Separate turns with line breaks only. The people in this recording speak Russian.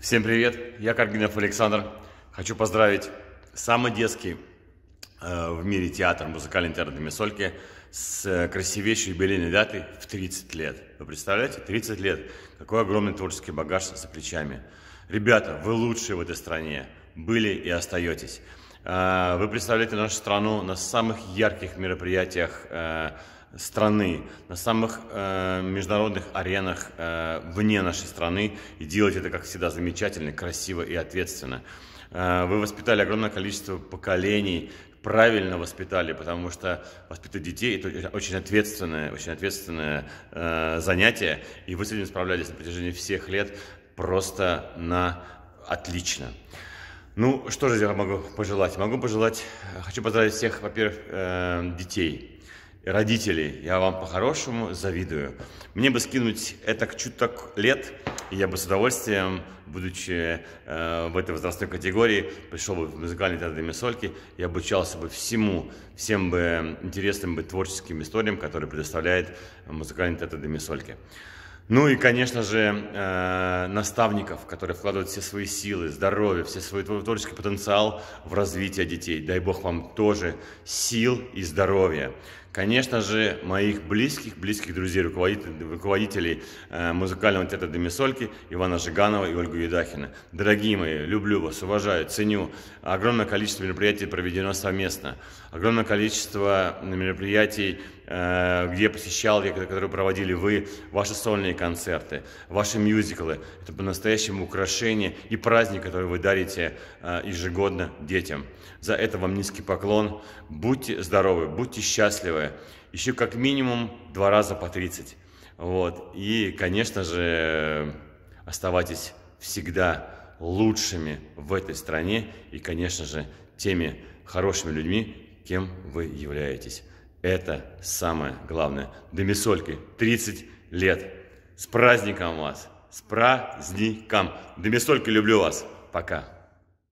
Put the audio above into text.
Всем привет, я Каргинов Александр. Хочу поздравить самый детский э, в мире театр музыкальной интернетной сольки с э, красивейшей юбилейной датой в 30 лет. Вы представляете, 30 лет. Какой огромный творческий багаж за плечами. Ребята, вы лучшие в этой стране. Были и остаетесь. Э, вы представляете нашу страну на самых ярких мероприятиях э, страны, на самых э, международных аренах э, вне нашей страны и делать это, как всегда, замечательно, красиво и ответственно. Э, вы воспитали огромное количество поколений, правильно воспитали, потому что воспитывать детей – это очень ответственное, очень ответственное э, занятие, и вы с этим справлялись на протяжении всех лет просто на отлично. Ну, что же я могу пожелать? Могу пожелать, э, хочу поздравить всех, во-первых, э, детей – родители, я вам по-хорошему завидую. Мне бы скинуть это к чуток лет, и я бы с удовольствием, будучи э, в этой возрастной категории, пришел бы в музыкальный театр Мисольки и обучался бы всему, всем бы интересным бы творческим историям, которые предоставляет музыкальный театр Мисольки. Ну и, конечно же, э, наставников, которые вкладывают все свои силы, здоровье, все свой творческий потенциал в развитие детей. Дай Бог вам тоже сил и здоровья. Конечно же, моих близких, близких друзей, руководителей, руководителей э, музыкального театра Демисольки, Ивана Жиганова и Ольгу Едахина. Дорогие мои, люблю вас, уважаю, ценю. Огромное количество мероприятий проведено совместно. Огромное количество мероприятий, э, где посещал я, которые проводили вы, ваши сольные концерты, ваши мюзиклы. Это по-настоящему украшение и праздник, который вы дарите э, ежегодно детям. За это вам низкий поклон. Будьте здоровы, будьте счастливы первое, еще как минимум два раза по 30. Вот. И, конечно же, оставайтесь всегда лучшими в этой стране и, конечно же, теми хорошими людьми, кем вы являетесь. Это самое главное. Домисолькой 30 лет. С праздником вас! С праздником! Домисолькой люблю вас! Пока!